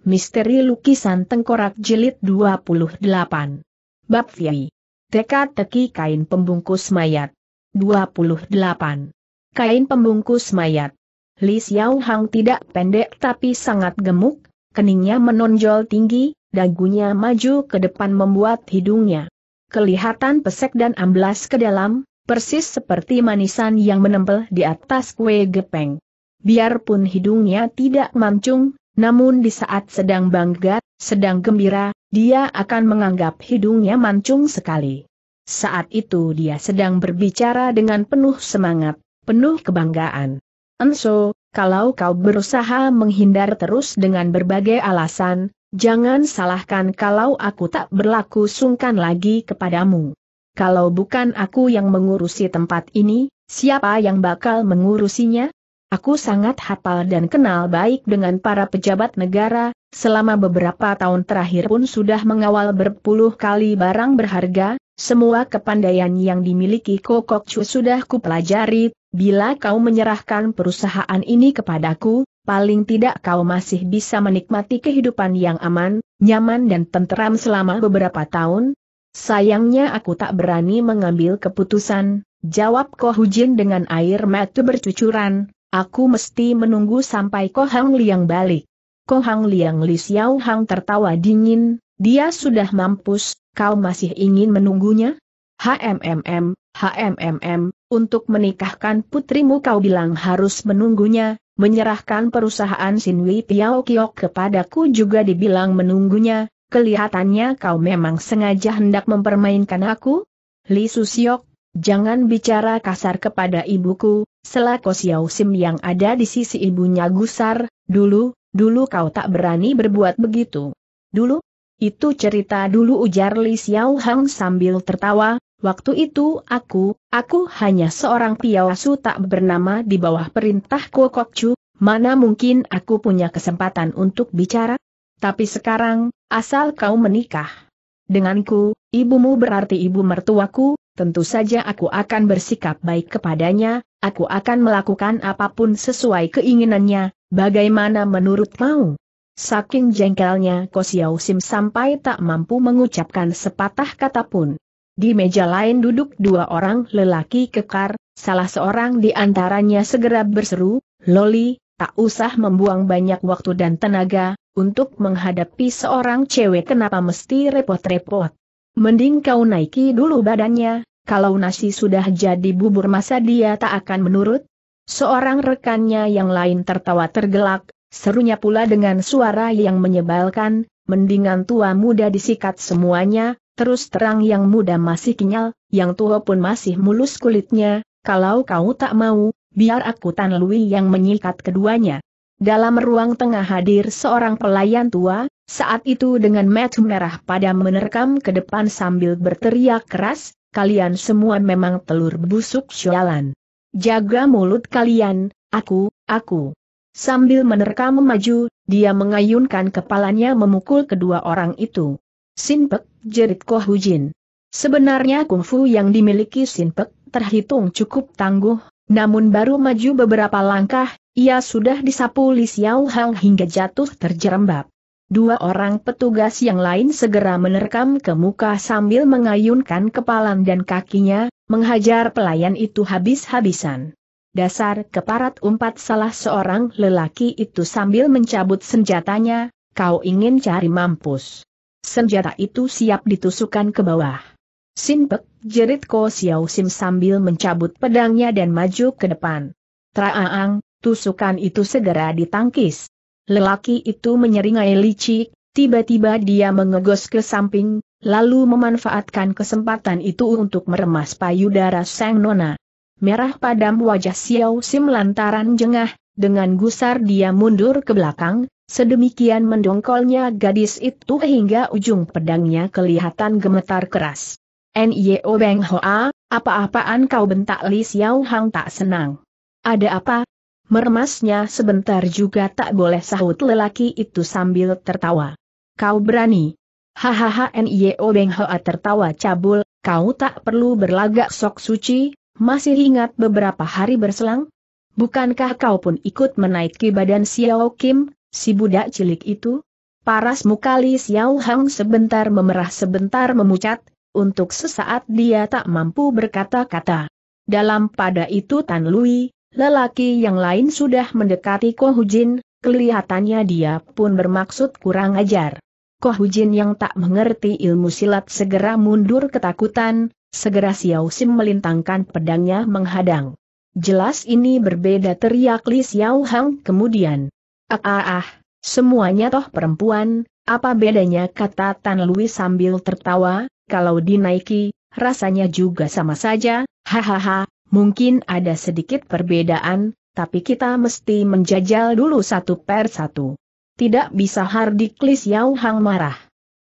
Misteri Lukisan Tengkorak Jilid 28 Bab Fiyai Teka-teki Kain Pembungkus Mayat 28 Kain Pembungkus Mayat Li Xiao Hang tidak pendek tapi sangat gemuk, keningnya menonjol tinggi, dagunya maju ke depan membuat hidungnya kelihatan pesek dan amblas ke dalam, persis seperti manisan yang menempel di atas kue gepeng. Biarpun hidungnya tidak mancung, namun di saat sedang bangga, sedang gembira, dia akan menganggap hidungnya mancung sekali. Saat itu dia sedang berbicara dengan penuh semangat, penuh kebanggaan. Enso, kalau kau berusaha menghindar terus dengan berbagai alasan, jangan salahkan kalau aku tak berlaku sungkan lagi kepadamu. Kalau bukan aku yang mengurusi tempat ini, siapa yang bakal mengurusinya? Aku sangat hafal dan kenal baik dengan para pejabat negara, selama beberapa tahun terakhir pun sudah mengawal berpuluh kali barang berharga, semua kepandaian yang dimiliki Kokok Chu sudah kupelajari, bila kau menyerahkan perusahaan ini kepadaku, paling tidak kau masih bisa menikmati kehidupan yang aman, nyaman dan tenteram selama beberapa tahun. Sayangnya aku tak berani mengambil keputusan, jawab Kohujin dengan air mata bercucuran, Aku mesti menunggu sampai Ko Hang Liang balik. Ko Hang Liang Li Xiao Hang tertawa dingin, dia sudah mampus, kau masih ingin menunggunya? HMMM, HMMM, untuk menikahkan putrimu kau bilang harus menunggunya, menyerahkan perusahaan Sinwi Piao Kiok kepadaku juga dibilang menunggunya, kelihatannya kau memang sengaja hendak mempermainkan aku? Li Susiok, jangan bicara kasar kepada ibuku, Selako Xiao Sim yang ada di sisi ibunya gusar, dulu, dulu kau tak berani berbuat begitu. Dulu? Itu cerita dulu ujar Li Xiao Hang sambil tertawa, waktu itu aku, aku hanya seorang piawasu tak bernama di bawah perintah Chu. mana mungkin aku punya kesempatan untuk bicara? Tapi sekarang, asal kau menikah denganku, ibumu berarti ibu mertuaku, tentu saja aku akan bersikap baik kepadanya, aku akan melakukan apapun sesuai keinginannya, bagaimana menurut mau. Saking jengkelnya Kosiau Sim sampai tak mampu mengucapkan sepatah kata pun. Di meja lain duduk dua orang lelaki kekar, salah seorang di antaranya segera berseru, Loli, tak usah membuang banyak waktu dan tenaga, untuk menghadapi seorang cewek kenapa mesti repot-repot. Mending kau naiki dulu badannya, kalau nasi sudah jadi bubur masa dia tak akan menurut? Seorang rekannya yang lain tertawa tergelak, serunya pula dengan suara yang menyebalkan, mendingan tua muda disikat semuanya, terus terang yang muda masih kenyal, yang tua pun masih mulus kulitnya, kalau kau tak mau, biar aku Tan Lui yang menyikat keduanya. Dalam ruang tengah hadir seorang pelayan tua, saat itu dengan mata merah pada menerkam ke depan sambil berteriak keras, kalian semua memang telur busuk sialan. Jaga mulut kalian, aku, aku. Sambil menerkam maju, dia mengayunkan kepalanya memukul kedua orang itu. Sinpek, jerit Koh Hujin. Sebenarnya kungfu yang dimiliki Sinpek terhitung cukup tangguh, namun baru maju beberapa langkah, ia sudah disapu Li Xiao Hang hingga jatuh terjerembab. Dua orang petugas yang lain segera menerkam ke muka sambil mengayunkan kepalan dan kakinya, menghajar pelayan itu habis-habisan. Dasar keparat umpat salah seorang lelaki itu sambil mencabut senjatanya, kau ingin cari mampus. Senjata itu siap ditusukkan ke bawah. Sinpek, jerit Ko Xiao Sim sambil mencabut pedangnya dan maju ke depan. Traaang, tusukan itu segera ditangkis. Lelaki itu menyeringai licik, tiba-tiba dia mengegos ke samping, lalu memanfaatkan kesempatan itu untuk meremas payudara sang nona. Merah padam wajah Xiao Sim lantaran jengah, dengan gusar dia mundur ke belakang, sedemikian mendongkolnya gadis itu hingga ujung pedangnya kelihatan gemetar keras. N.Y.O. Beng Hoa, apa-apaan kau bentak Li Xiao Hang tak senang. Ada apa, Mermasnya sebentar juga tak boleh sahut lelaki itu sambil tertawa. Kau berani. Hahaha Nio Beng Hoa tertawa cabul, kau tak perlu berlagak sok suci, masih ingat beberapa hari berselang? Bukankah kau pun ikut menaiki badan Xiao Kim, si budak cilik itu? Paras mukalis Xiao Hang sebentar memerah sebentar memucat, untuk sesaat dia tak mampu berkata-kata. Dalam pada itu Tan Lui, Lelaki yang lain sudah mendekati Kohujin, kelihatannya dia pun bermaksud kurang ajar. Kohujin yang tak mengerti ilmu silat segera mundur ketakutan, segera Xiao Sim melintangkan pedangnya menghadang. Jelas ini berbeda teriak Li Xiao Hang kemudian. Ah ah ah, semuanya toh perempuan, apa bedanya kata Tan Lui sambil tertawa, kalau dinaiki, rasanya juga sama saja, hahaha, Mungkin ada sedikit perbedaan, tapi kita mesti menjajal dulu satu per satu. Tidak bisa Hardiklis Lis Yao Hang marah.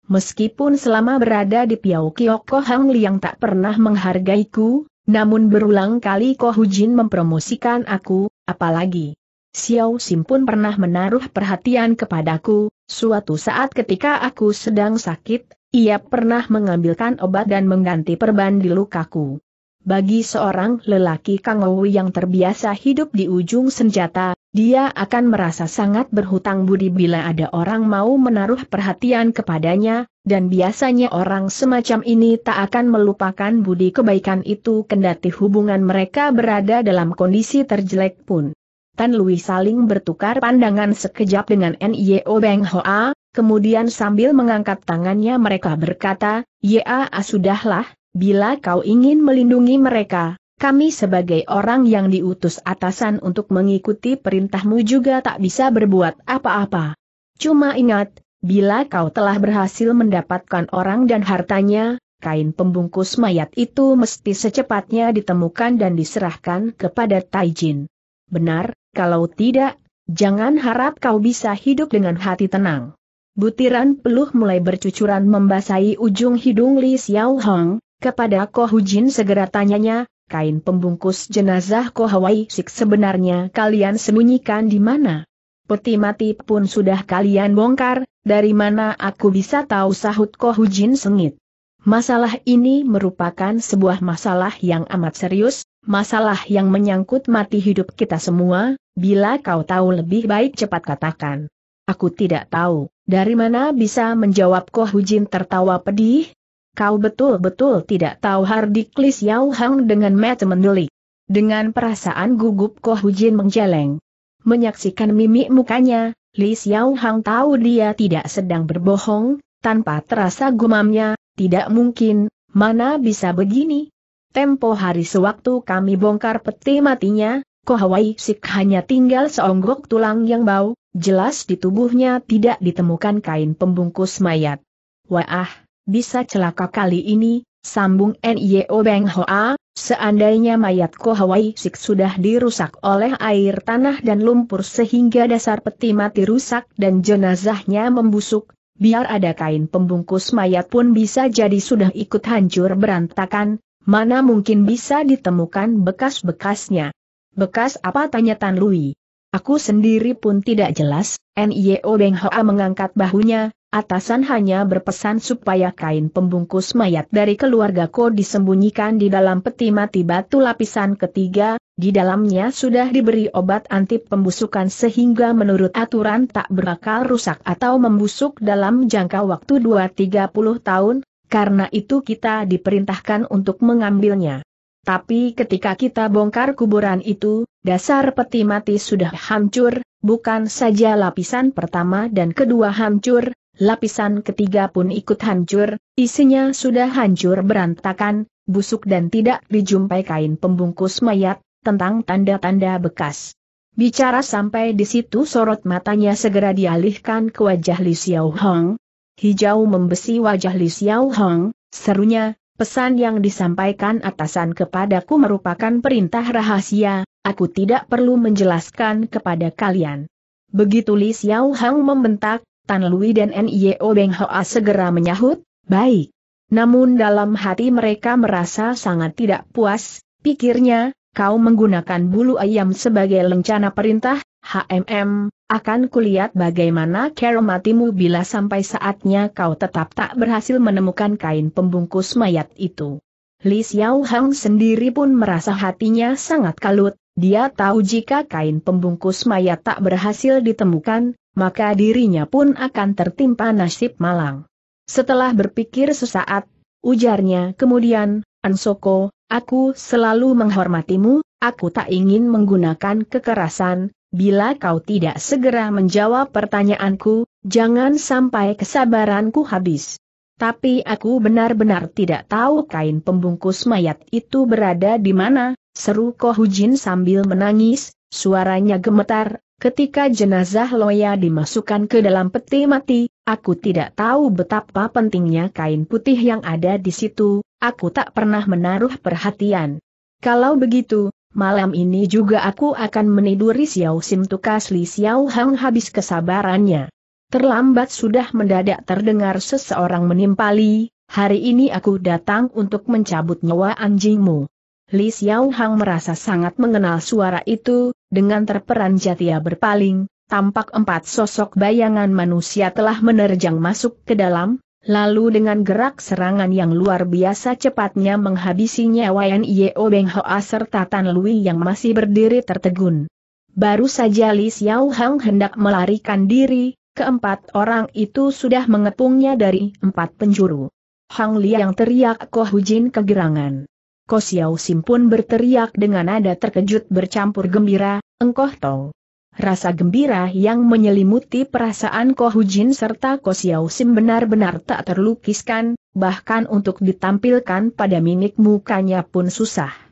Meskipun selama berada di Piau Kiok Hang Liang tak pernah menghargaiku, namun berulang kali Ko Hujin mempromosikan aku, apalagi Xiao Sim pun pernah menaruh perhatian kepadaku, suatu saat ketika aku sedang sakit, ia pernah mengambilkan obat dan mengganti perban di lukaku. Bagi seorang lelaki Kang Owi yang terbiasa hidup di ujung senjata, dia akan merasa sangat berhutang budi bila ada orang mau menaruh perhatian kepadanya, dan biasanya orang semacam ini tak akan melupakan budi kebaikan itu kendati hubungan mereka berada dalam kondisi terjelek pun. Tan Lui saling bertukar pandangan sekejap dengan N.I.O. Beng Hoa, kemudian sambil mengangkat tangannya mereka berkata, Ya, sudahlah, bila kau ingin melindungi mereka, kami sebagai orang yang diutus atasan untuk mengikuti perintahmu juga tak bisa berbuat apa-apa. Cuma ingat, bila kau telah berhasil mendapatkan orang dan hartanya, kain pembungkus mayat itu mesti secepatnya ditemukan dan diserahkan kepada Taijin. Benar, kalau tidak, jangan harap kau bisa hidup dengan hati tenang. Butiran peluh mulai bercucuran membasahi ujung hidung Li Xiao Hong, kepada Koh Hujin segera tanyanya, kain pembungkus jenazah Koh Hawaii Sik sebenarnya kalian sembunyikan di mana? Peti mati pun sudah kalian bongkar, dari mana aku bisa tahu sahut Koh Hujin sengit. Masalah ini merupakan sebuah masalah yang amat serius, masalah yang menyangkut mati hidup kita semua, bila kau tahu lebih baik cepat katakan. Aku tidak tahu, dari mana bisa menjawab Koh Hujin tertawa pedih, Kau betul-betul tidak tahu Hardiklis Yao Hang dengan mata mendeli. Dengan perasaan gugup Koh Hujin menjeleng. Menyaksikan mimik mukanya, Lis Yau Hang tahu dia tidak sedang berbohong, tanpa terasa gumamnya, tidak mungkin, mana bisa begini? Tempo hari sewaktu kami bongkar peti matinya, Koh Hawaii Sik hanya tinggal seonggok tulang yang bau, jelas di tubuhnya tidak ditemukan kain pembungkus mayat. Wah! bisa celaka kali ini, sambung Nio Beng Hoa, seandainya mayat Kohawai Sik sudah dirusak oleh air tanah dan lumpur sehingga dasar peti mati rusak dan jenazahnya membusuk, biar ada kain pembungkus mayat pun bisa jadi sudah ikut hancur berantakan, mana mungkin bisa ditemukan bekas-bekasnya. Bekas apa tanya Tan Lui? Aku sendiri pun tidak jelas, N.I.O. Beng Hoa mengangkat bahunya, atasan hanya berpesan supaya kain pembungkus mayat dari keluarga Ko disembunyikan di dalam peti mati batu lapisan ketiga, di dalamnya sudah diberi obat anti pembusukan sehingga menurut aturan tak berakal rusak atau membusuk dalam jangka waktu 2-30 tahun, karena itu kita diperintahkan untuk mengambilnya. Tapi ketika kita bongkar kuburan itu, Dasar peti mati sudah hancur, bukan saja lapisan pertama dan kedua hancur, lapisan ketiga pun ikut hancur, isinya sudah hancur berantakan, busuk dan tidak dijumpai kain pembungkus mayat, tentang tanda-tanda bekas. Bicara sampai di situ sorot matanya segera dialihkan ke wajah Li Xiao Hong. Hijau membesi wajah Li Xiao Hong, serunya, pesan yang disampaikan atasan kepadaku merupakan perintah rahasia, Aku tidak perlu menjelaskan kepada kalian. Begitu Li Xiao Hang membentak, Tan Lui dan Nio Beng Hoa segera menyahut, baik. Namun dalam hati mereka merasa sangat tidak puas, pikirnya, kau menggunakan bulu ayam sebagai lencana perintah, HMM, akan kulihat bagaimana keromatimu bila sampai saatnya kau tetap tak berhasil menemukan kain pembungkus mayat itu. Li Xiao Hang sendiri pun merasa hatinya sangat kalut, dia tahu jika kain pembungkus mayat tak berhasil ditemukan, maka dirinya pun akan tertimpa nasib malang. Setelah berpikir sesaat, ujarnya kemudian, Ansoko, aku selalu menghormatimu, aku tak ingin menggunakan kekerasan, bila kau tidak segera menjawab pertanyaanku, jangan sampai kesabaranku habis. Tapi aku benar-benar tidak tahu kain pembungkus mayat itu berada di mana, seru Kohujin sambil menangis, suaranya gemetar, ketika jenazah Loya dimasukkan ke dalam peti mati, aku tidak tahu betapa pentingnya kain putih yang ada di situ, aku tak pernah menaruh perhatian. Kalau begitu, malam ini juga aku akan meniduri Xiao Sim Tukas Li Xiao Hang habis kesabarannya. Terlambat sudah mendadak terdengar seseorang menimpali, hari ini aku datang untuk mencabut nyawa anjingmu. Li Xiao Hang merasa sangat mengenal suara itu, dengan terperanjat ia berpaling, tampak empat sosok bayangan manusia telah menerjang masuk ke dalam, lalu dengan gerak serangan yang luar biasa cepatnya menghabisi nyawa Yeo Beng Hoa serta Tan Lui yang masih berdiri tertegun. Baru saja Li Xiao Hang hendak melarikan diri, Keempat orang itu sudah mengepungnya dari empat penjuru. Hang Liang teriak Ko Hujin kegerangan. Ko Xiao Sim pun berteriak dengan nada terkejut bercampur gembira, engkoh tau. Rasa gembira yang menyelimuti perasaan Ko Hujin serta Ko Xiao Sim benar-benar tak terlukiskan, bahkan untuk ditampilkan pada mimik mukanya pun susah.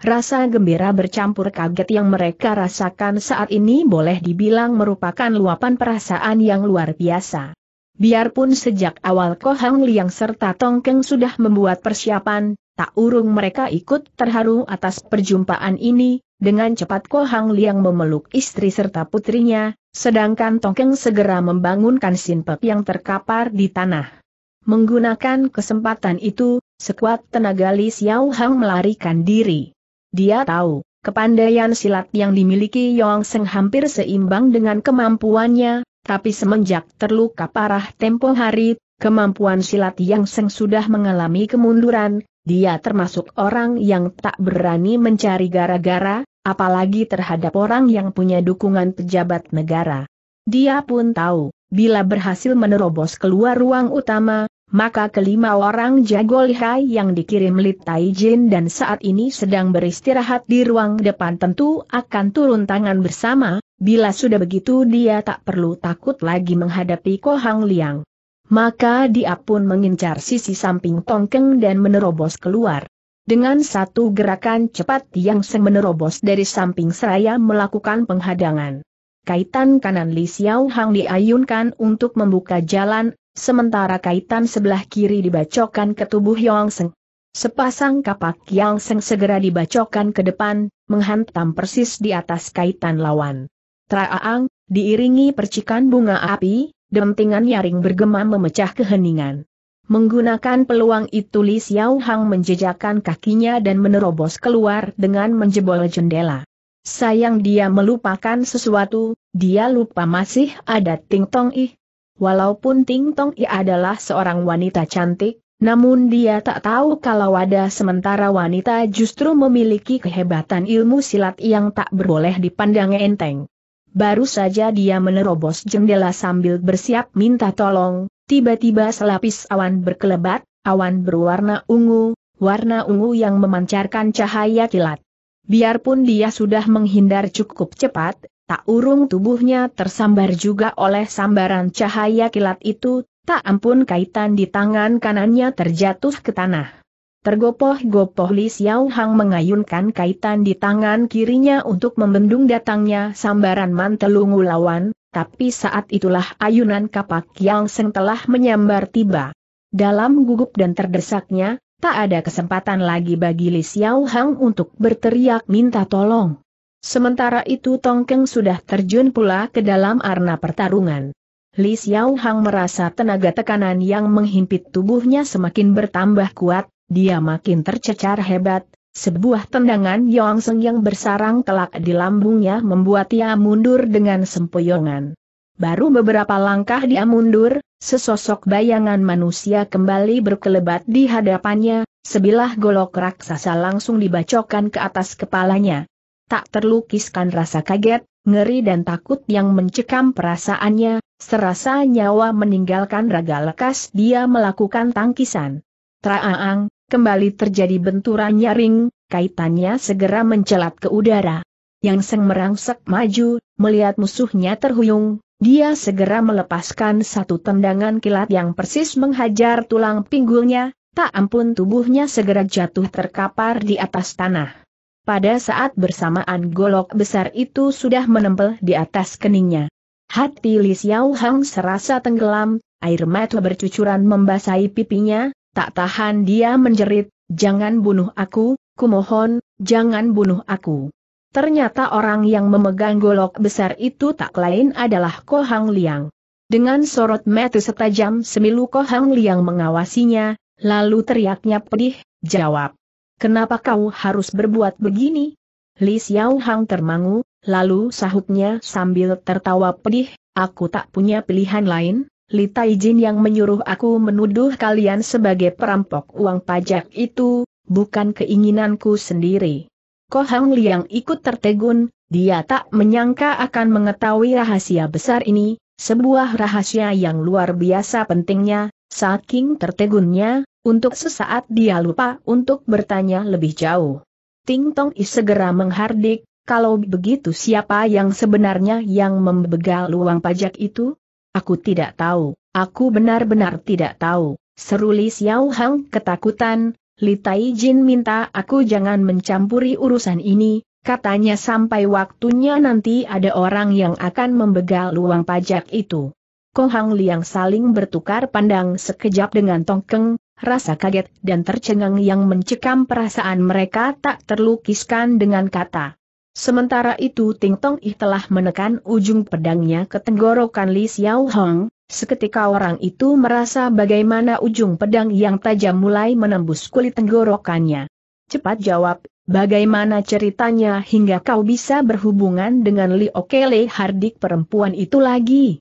Rasa gembira bercampur kaget yang mereka rasakan saat ini boleh dibilang merupakan luapan perasaan yang luar biasa. Biarpun sejak awal Kohang Liang serta Tong Keng sudah membuat persiapan, tak urung mereka ikut terharu atas perjumpaan ini, dengan cepat Kohang Liang memeluk istri serta putrinya, sedangkan Tong Keng segera membangunkan sinpek yang terkapar di tanah. Menggunakan kesempatan itu, sekuat tenaga Li Xiao Hang melarikan diri. Dia tahu, kepandaian silat yang dimiliki Yong Seng hampir seimbang dengan kemampuannya, tapi semenjak terluka parah tempo hari, kemampuan silat Yang Seng sudah mengalami kemunduran, dia termasuk orang yang tak berani mencari gara-gara, apalagi terhadap orang yang punya dukungan pejabat negara. Dia pun tahu, bila berhasil menerobos keluar ruang utama, maka kelima orang jago lihai yang dikirim Li Taijin dan saat ini sedang beristirahat di ruang depan tentu akan turun tangan bersama, bila sudah begitu dia tak perlu takut lagi menghadapi Hang Liang. Maka dia pun mengincar sisi samping Tongkeng dan menerobos keluar. Dengan satu gerakan cepat yang Seng menerobos dari samping seraya melakukan penghadangan. Kaitan kanan Li Xiao Hang diayunkan untuk membuka jalan sementara kaitan sebelah kiri dibacokan ke tubuh Yong Seng. Sepasang kapak Yong Seng segera dibacokan ke depan, menghantam persis di atas kaitan lawan. Traaang, diiringi percikan bunga api, dentingan nyaring bergema memecah keheningan. Menggunakan peluang itu Li Xiao Hang menjejakkan kakinya dan menerobos keluar dengan menjebol jendela. Sayang dia melupakan sesuatu, dia lupa masih ada Ting Tong Ih, Walaupun Ting Tong I adalah seorang wanita cantik, namun dia tak tahu kalau ada sementara wanita justru memiliki kehebatan ilmu silat yang tak berboleh dipandang enteng. Baru saja dia menerobos jendela sambil bersiap minta tolong, tiba-tiba selapis awan berkelebat, awan berwarna ungu, warna ungu yang memancarkan cahaya kilat. Biarpun dia sudah menghindar cukup cepat, tak urung tubuhnya tersambar juga oleh sambaran cahaya kilat itu, tak ampun kaitan di tangan kanannya terjatuh ke tanah. Tergopoh-gopoh Li Xiao Hang mengayunkan kaitan di tangan kirinya untuk membendung datangnya sambaran mantelungu lawan, tapi saat itulah ayunan kapak yang seng telah menyambar tiba. Dalam gugup dan terdesaknya, tak ada kesempatan lagi bagi Li Xiao Hang untuk berteriak minta tolong. Sementara itu Tongkeng sudah terjun pula ke dalam arena pertarungan. Li Xiao Hang merasa tenaga tekanan yang menghimpit tubuhnya semakin bertambah kuat, dia makin tercecar hebat, sebuah tendangan Yong Seng yang bersarang kelak di lambungnya membuat ia mundur dengan sempoyongan. Baru beberapa langkah dia mundur, sesosok bayangan manusia kembali berkelebat di hadapannya, sebilah golok raksasa langsung dibacokan ke atas kepalanya tak terlukiskan rasa kaget, ngeri dan takut yang mencekam perasaannya, serasa nyawa meninggalkan raga lekas dia melakukan tangkisan. Traang, kembali terjadi benturan nyaring, kaitannya segera mencelat ke udara. Yang Seng merangsek maju, melihat musuhnya terhuyung, dia segera melepaskan satu tendangan kilat yang persis menghajar tulang pinggulnya, tak ampun tubuhnya segera jatuh terkapar di atas tanah. Pada saat bersamaan golok besar itu sudah menempel di atas keningnya. Hati Li Xiao Hang serasa tenggelam, air mata bercucuran membasahi pipinya, tak tahan dia menjerit, jangan bunuh aku, kumohon, jangan bunuh aku. Ternyata orang yang memegang golok besar itu tak lain adalah Ko Hang Liang. Dengan sorot mata setajam semilu Ko Hang Liang mengawasinya, lalu teriaknya pedih, jawab. Kenapa kau harus berbuat begini? Li Xiao Hang termangu, lalu sahutnya sambil tertawa pedih, aku tak punya pilihan lain, Li Taijin yang menyuruh aku menuduh kalian sebagai perampok uang pajak itu, bukan keinginanku sendiri. Ko Hang Liang ikut tertegun, dia tak menyangka akan mengetahui rahasia besar ini, sebuah rahasia yang luar biasa pentingnya, saking tertegunnya, untuk sesaat dia lupa untuk bertanya lebih jauh. Ting Tong I segera menghardik, kalau begitu siapa yang sebenarnya yang membegal uang pajak itu? Aku tidak tahu, aku benar-benar tidak tahu, seru Li Xiao Hang ketakutan, Li Tai Jin minta aku jangan mencampuri urusan ini, katanya sampai waktunya nanti ada orang yang akan membegal uang pajak itu. Kong Liang saling bertukar pandang sekejap dengan Tongkeng, rasa kaget dan tercengang yang mencekam perasaan mereka tak terlukiskan dengan kata. Sementara itu Ting Tong Ih telah menekan ujung pedangnya ke tenggorokan Li Xiao Hong, seketika orang itu merasa bagaimana ujung pedang yang tajam mulai menembus kulit tenggorokannya. Cepat jawab, bagaimana ceritanya hingga kau bisa berhubungan dengan Li Okele Hardik perempuan itu lagi?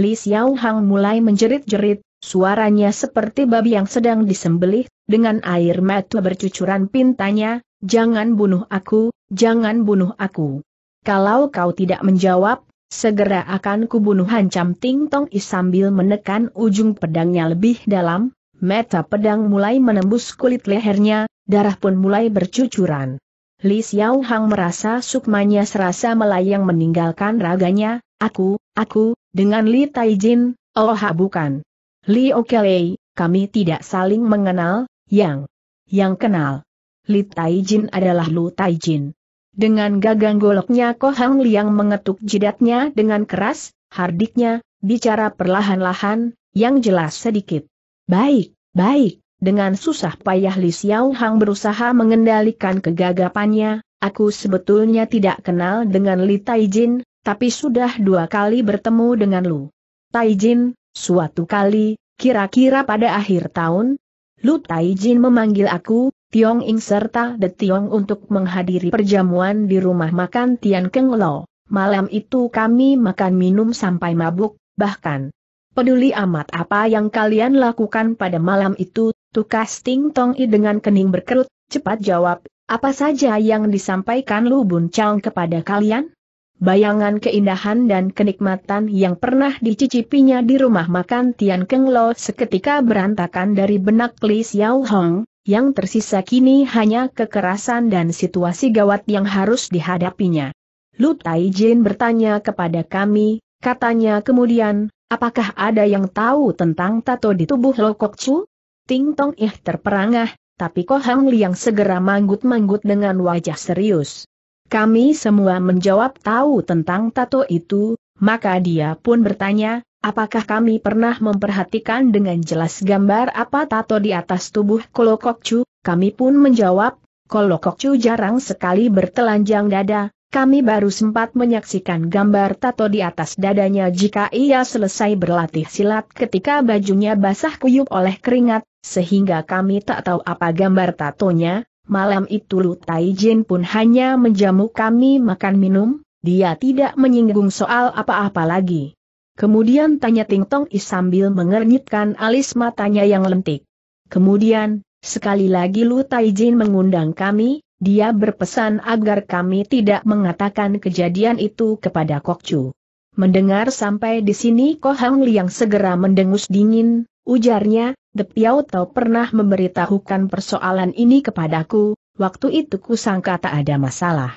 Li Xiao Hong mulai menjerit-jerit, Suaranya seperti babi yang sedang disembelih, dengan air mata bercucuran pintanya, jangan bunuh aku, jangan bunuh aku. Kalau kau tidak menjawab, segera akan kubunuh hancam Ting Tong Is sambil menekan ujung pedangnya lebih dalam, mata pedang mulai menembus kulit lehernya, darah pun mulai bercucuran. Li Xiao Hang merasa sukmanya serasa melayang meninggalkan raganya, aku, aku, dengan Li Taijin, oh bukan. Li Okelei, kami tidak saling mengenal, yang, yang kenal. Li Taijin adalah Lu Taijin. Dengan gagang goloknya Kohang Liang mengetuk jidatnya dengan keras, hardiknya, bicara perlahan-lahan, yang jelas sedikit. Baik, baik, dengan susah payah Li Xiao Hang berusaha mengendalikan kegagapannya, aku sebetulnya tidak kenal dengan Li Taijin, tapi sudah dua kali bertemu dengan Lu. Taijin, Suatu kali, kira-kira pada akhir tahun, Lu Taijin memanggil aku, Tiong Ing serta De Tiong untuk menghadiri perjamuan di rumah makan Tian Keng Lo. Malam itu kami makan minum sampai mabuk, bahkan peduli amat apa yang kalian lakukan pada malam itu, tukas Ting Tong I dengan kening berkerut, cepat jawab, apa saja yang disampaikan Lu Bun Chang kepada kalian? bayangan keindahan dan kenikmatan yang pernah dicicipinya di rumah makan Tian Keng Lo seketika berantakan dari benak Li Xiao Hong, yang tersisa kini hanya kekerasan dan situasi gawat yang harus dihadapinya. Lu Tai Jin bertanya kepada kami, katanya kemudian, apakah ada yang tahu tentang tato di tubuh Lo Kok Chu? Ting Tong Ih terperangah, tapi Ko Hang Liang segera manggut-manggut dengan wajah serius. Kami semua menjawab tahu tentang tato itu, maka dia pun bertanya, apakah kami pernah memperhatikan dengan jelas gambar apa tato di atas tubuh Kolokokcu? Kami pun menjawab, Kolokokcu jarang sekali bertelanjang dada, kami baru sempat menyaksikan gambar tato di atas dadanya jika ia selesai berlatih silat ketika bajunya basah kuyup oleh keringat, sehingga kami tak tahu apa gambar tatonya, Malam itu Lu Taijin pun hanya menjamu kami makan minum, dia tidak menyinggung soal apa-apa lagi. Kemudian tanya Ting Tong Is sambil mengernyitkan alis matanya yang lentik. Kemudian, sekali lagi Lu Taijin mengundang kami, dia berpesan agar kami tidak mengatakan kejadian itu kepada Kokcu. Mendengar sampai di sini Ko Hang Liang segera mendengus dingin, ujarnya, The Piao Tau pernah memberitahukan persoalan ini kepadaku, waktu itu ku sangka tak ada masalah.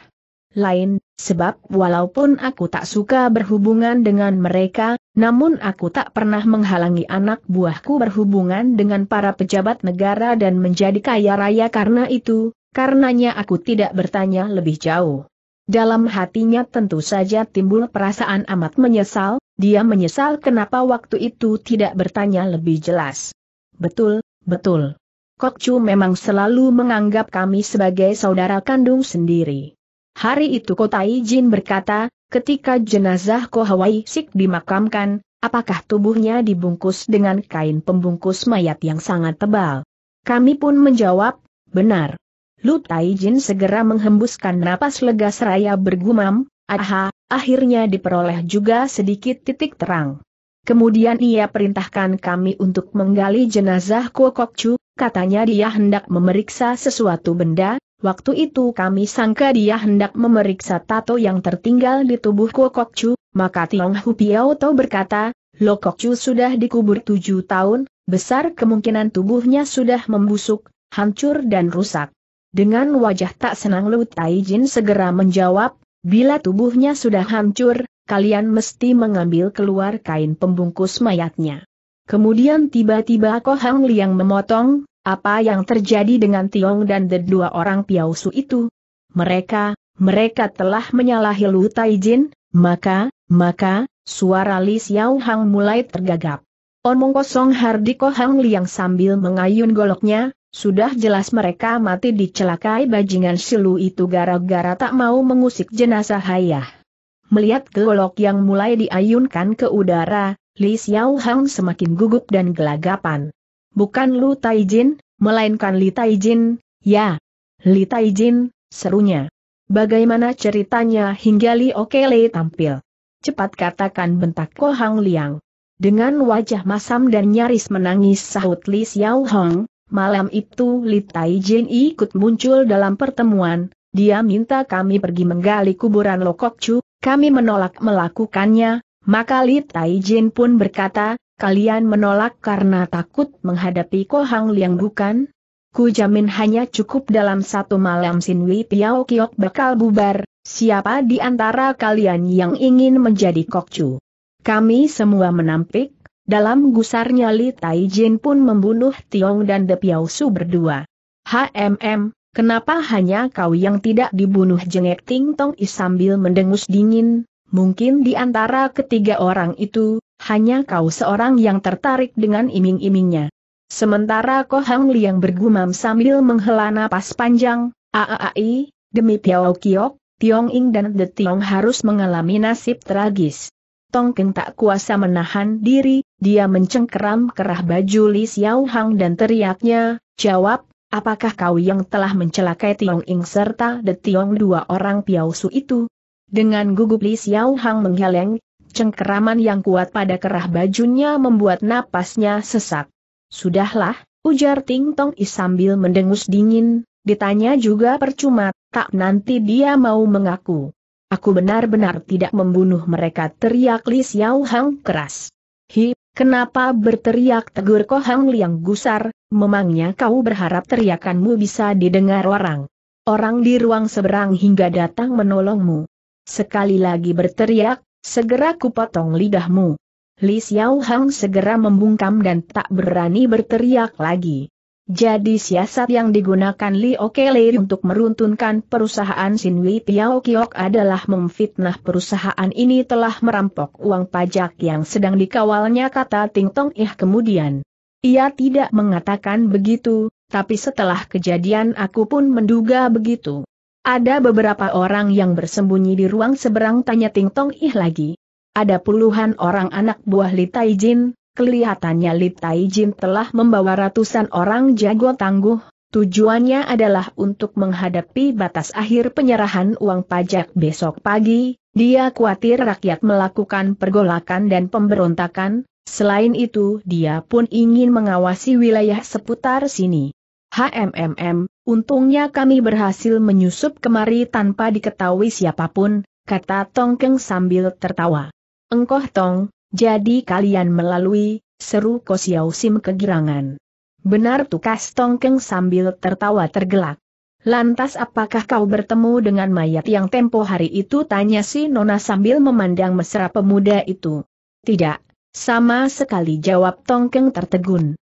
Lain, sebab walaupun aku tak suka berhubungan dengan mereka, namun aku tak pernah menghalangi anak buahku berhubungan dengan para pejabat negara dan menjadi kaya raya karena itu, karenanya aku tidak bertanya lebih jauh. Dalam hatinya tentu saja timbul perasaan amat menyesal, dia menyesal kenapa waktu itu tidak bertanya lebih jelas. Betul, betul. Kokcu memang selalu menganggap kami sebagai saudara kandung sendiri. Hari itu Kotai Jin berkata, ketika jenazah Ko Sik dimakamkan, apakah tubuhnya dibungkus dengan kain pembungkus mayat yang sangat tebal? Kami pun menjawab, benar. Lu Tai Jin segera menghembuskan napas lega seraya bergumam, aha, akhirnya diperoleh juga sedikit titik terang. Kemudian ia perintahkan kami untuk menggali jenazah Chu. katanya dia hendak memeriksa sesuatu benda, waktu itu kami sangka dia hendak memeriksa tato yang tertinggal di tubuh Chu. maka Tiong Hu Piao Tau berkata, Lo Kok Chu sudah dikubur tujuh tahun, besar kemungkinan tubuhnya sudah membusuk, hancur dan rusak. Dengan wajah tak senang Lu Tai Jin segera menjawab, bila tubuhnya sudah hancur, kalian mesti mengambil keluar kain pembungkus mayatnya. Kemudian tiba-tiba Ko Hang Liang memotong, apa yang terjadi dengan Tiong dan the dua orang piausu itu? Mereka, mereka telah menyalahi Lu Taijin, maka, maka, suara Li Xiao Hang mulai tergagap. Omong kosong Hardi Ko Hang Liang sambil mengayun goloknya, sudah jelas mereka mati dicelakai bajingan silu itu gara-gara tak mau mengusik jenazah Hayah. Melihat golok yang mulai diayunkan ke udara, Li Xiao Hang semakin gugup dan gelagapan. Bukan Lu Taijin, melainkan Li Taijin, ya. Li Taijin, serunya. Bagaimana ceritanya hingga Li Okele tampil? Cepat katakan bentak Ko Hang Liang. Dengan wajah masam dan nyaris menangis sahut Li Xiao Hong, malam itu Li Taijin ikut muncul dalam pertemuan, dia minta kami pergi menggali kuburan Lokok Chu, kami menolak melakukannya, maka Li Taijin pun berkata, kalian menolak karena takut menghadapi Kohang Lianggukan? Liang bukan? Ku jamin hanya cukup dalam satu malam Sinwi Piao Kiok bakal bubar, siapa di antara kalian yang ingin menjadi kokcu? Kami semua menampik, dalam gusarnya Li Taijin pun membunuh Tiong dan De Piao Su berdua. HMM, Kenapa hanya kau yang tidak dibunuh jengek Ting Tong I sambil mendengus dingin, mungkin di antara ketiga orang itu, hanya kau seorang yang tertarik dengan iming-imingnya. Sementara Ko Hang Liang bergumam sambil menghela napas panjang, Aaai, demi Piao Kiok, Tiong Ing dan The Tiong harus mengalami nasib tragis. Tong Keng tak kuasa menahan diri, dia mencengkeram kerah baju Li Xiao Hang dan teriaknya, jawab, apakah kau yang telah mencelakai Tiong Ing serta De Tiong dua orang Piausu itu? Dengan gugup Li Xiao Hang menggeleng, cengkeraman yang kuat pada kerah bajunya membuat napasnya sesak. Sudahlah, ujar Ting Tong Is sambil mendengus dingin, ditanya juga percuma, tak nanti dia mau mengaku. Aku benar-benar tidak membunuh mereka teriak Li Xiao Hang keras. Hi Kenapa berteriak tegur Kohang Liang gusar, memangnya kau berharap teriakanmu bisa didengar orang. Orang di ruang seberang hingga datang menolongmu. Sekali lagi berteriak, segera kupotong lidahmu. Li Xiao Hang segera membungkam dan tak berani berteriak lagi. Jadi siasat yang digunakan Li Okelei untuk meruntunkan perusahaan Sinwi Piao Kiok adalah memfitnah perusahaan ini telah merampok uang pajak yang sedang dikawalnya kata Ting Tong Ih kemudian. Ia tidak mengatakan begitu, tapi setelah kejadian aku pun menduga begitu. Ada beberapa orang yang bersembunyi di ruang seberang tanya Ting Tong Ih lagi. Ada puluhan orang anak buah Li Taijin, Kelihatannya Lip Tai Jin telah membawa ratusan orang jago tangguh, tujuannya adalah untuk menghadapi batas akhir penyerahan uang pajak besok pagi, dia khawatir rakyat melakukan pergolakan dan pemberontakan, selain itu dia pun ingin mengawasi wilayah seputar sini. HMMM, untungnya kami berhasil menyusup kemari tanpa diketahui siapapun, kata Tongkeng sambil tertawa. Engkoh Tong, jadi kalian melalui, seru Kosiau Sim kegirangan. Benar tukas Tongkeng sambil tertawa tergelak. Lantas apakah kau bertemu dengan mayat yang tempo hari itu tanya si Nona sambil memandang mesra pemuda itu. Tidak, sama sekali jawab Tongkeng tertegun.